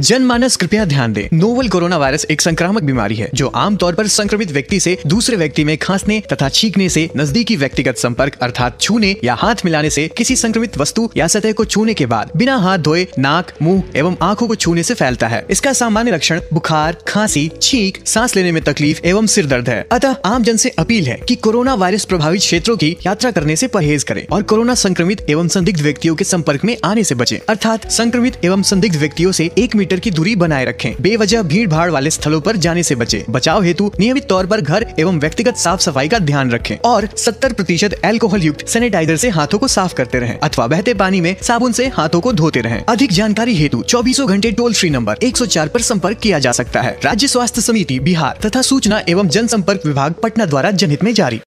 जनमानस कृपया ध्यान दें नोवल कोरोना वायरस एक संक्रामक बीमारी है जो आमतौर पर संक्रमित व्यक्ति से दूसरे व्यक्ति में खांसने तथा छींकने से नजदीकी व्यक्तिगत संपर्क अर्थात छूने या हाथ मिलाने से किसी संक्रमित वस्तु या सतह को छूने के बाद बिना हाथ धोए नाक मुंह एवं आंखों को छूने से फैलता है इसका सामान्य लक्षण बुखार खांसी छींक सांस लेने में तकलीफ एवं सिर दर्द है अतः आम जन से अपील है की कोरोना वायरस प्रभावित क्षेत्रों की यात्रा करने ऐसी परहेज करें और कोरोना संक्रमित एवं संदिग्ध व्यक्तियों के संपर्क में आने ऐसी बचे अर्थात संक्रमित एवं संदिग्ध व्यक्तियों ऐसी एक मीटर मीटर की दूरी बनाए रखें बेवजह भीड़ भाड़ वाले स्थलों पर जाने से बचें बचाव हेतु नियमित तौर पर घर एवं व्यक्तिगत साफ सफाई का ध्यान रखें और सत्तर प्रतिशत एल्कोहल युक्त सैनिटाइजर से हाथों को साफ करते रहें अथवा बहते पानी में साबुन से हाथों को धोते रहें अधिक जानकारी हेतु चौबीसों घंटे टोल फ्री नंबर चार पर संपर्क किया जा सकता है राज्य स्वास्थ्य समिति बिहार तथा सूचना एवं जनसंपर्क विभाग पटना द्वारा जनहित में जारी